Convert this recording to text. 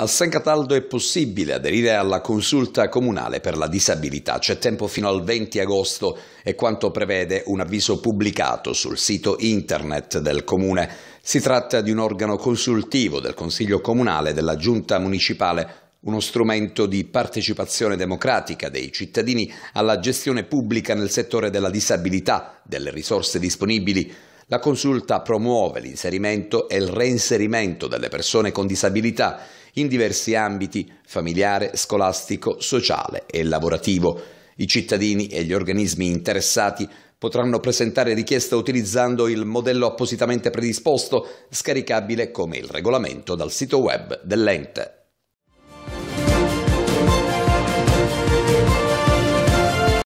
A San Cataldo è possibile aderire alla consulta comunale per la disabilità. C'è tempo fino al 20 agosto e quanto prevede un avviso pubblicato sul sito internet del comune. Si tratta di un organo consultivo del Consiglio comunale e della Giunta municipale uno strumento di partecipazione democratica dei cittadini alla gestione pubblica nel settore della disabilità, delle risorse disponibili, la consulta promuove l'inserimento e il reinserimento delle persone con disabilità in diversi ambiti familiare, scolastico, sociale e lavorativo. I cittadini e gli organismi interessati potranno presentare richieste utilizzando il modello appositamente predisposto, scaricabile come il regolamento dal sito web dell'ente.